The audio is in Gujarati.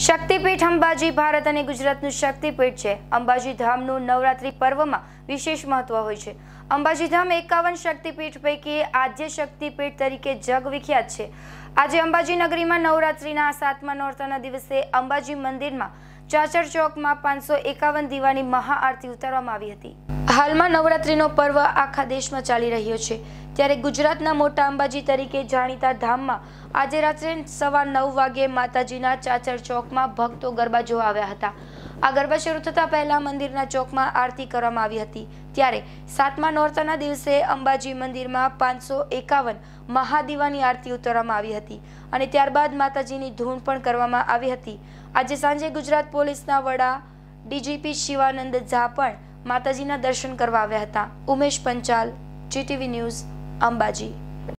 શક્તિપીઠ અંબાજી ભારત અને ગુજરાતનું શક્તિપીઠ છે અંબાજી ધામનું નવરાત્રી પર્વમાં વિશેષ મહત્વ હોય છે અંબાજી ધામ એકાવન શક્તિપીઠ પૈકી આદ્ય શક્તિપીઠ તરીકે જગવિખ્યાત છે આજે અંબાજી નગરીમાં નવરાત્રીના સાતમા નોરતાના દિવસે અંબાજી મંદિરમાં ચાચર ચોકમાં પાંચસો એકાવન દીવાની મહાઆરતી ઉતારવામાં આવી હતી હાલમાં નવરાત્રિનો પર્વ આખા દેશમાં ચાલી રહ્યો છે ત્યારે ગુજરાતના મોટા અંબાજી તરીકે જાણીતા ધામમાં આજે રાત્રે સવા નવ વાગે માતાજીના ચાચર ચોકમાં ભક્તો ગરબા જોવા આવ્યા હતા આ ગરબા શરૂ થતાં પહેલાં મંદિરના ચોકમાં આરતી કરવામાં આવી હતી ત્યારે સાતમા નોરતાના દિવસે અંબાજી મંદિરમાં પાંચસો એકાવન મહાદીવાની આરતી ઉતારવામાં આવી હતી અને ત્યારબાદ માતાજીની ધૂન પણ કરવામાં આવી હતી આજે સાંજે ગુજરાત પોલીસના વડા ડીજીપી શિવાનંદ ઝા પણ માતાજીના દર્શન કરવા આવ્યા હતા ઉમેશ પંચાલ જીટીવી ન્યૂઝ અંબાજી